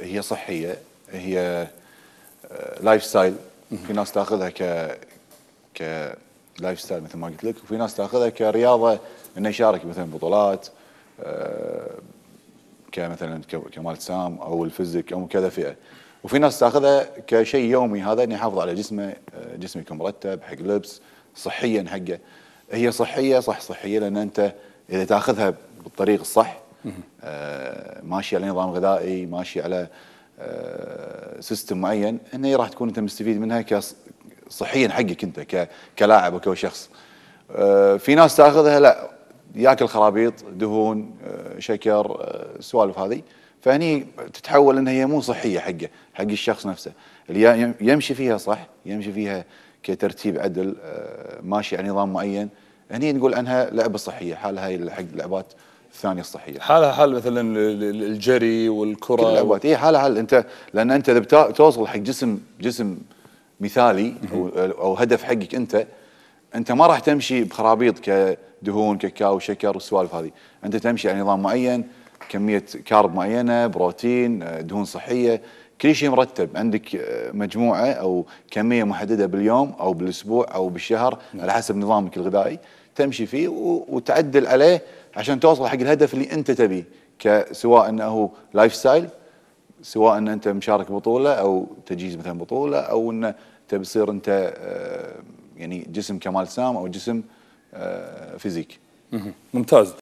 هي صحيه هي لايف آه، ستايل في ناس تاخذها ك ك لايف ستايل مثل ما قلت لك وفي ناس تاخذها كرياضه انه يشارك مثلا بطولات آه، كمثلا كمال سام او الفيزيك او كذا فئه وفي ناس تاخذها كشيء يومي هذا انه يحافظ على جسمه آه، جسمه يكون مرتب حق لبس صحيا حقه هي صحيه صح صحيه لان انت اذا تاخذها بالطريق الصح آه، ماشي على نظام غذائي ماشي على سيستم آه، معين هي راح تكون انت مستفيد منها صحيا حقك انت كلاعب وكشخص آه، في ناس تاخذها لا ياكل خرابيط دهون شكر سوالف هذه فهني تتحول انها هي مو صحيه حقه حق الشخص نفسه اللي يمشي فيها صح يمشي فيها كترتيب عدل ماشي على نظام معين هني نقول عنها لعبه صحيه حالها هي حق لعبات الثانيه الصحيه حالها حال مثلا الجري والكره كل اي حالها حال انت لان انت اذا بتوصل حق جسم جسم مثالي او او هدف حقك انت انت ما راح تمشي بخرابيط كدهون كاكاو شكر والسوالف هذه انت تمشي على نظام معين كميه كارب معينه بروتين دهون صحيه كل شيء مرتب عندك آه، مجموعه او كميه محدده باليوم او بالاسبوع او بالشهر على حسب نظامك الغذائي تمشي فيه وتعدل عليه عشان توصل حق الهدف اللي انت تبيه كسواء انه لايف ستايل سواء ان انت مشارك بطوله او تجهيز مثلا بطوله او ان انت بتصير آه، انت يعني جسم كمال سام او جسم آه، فيزيك ممتاز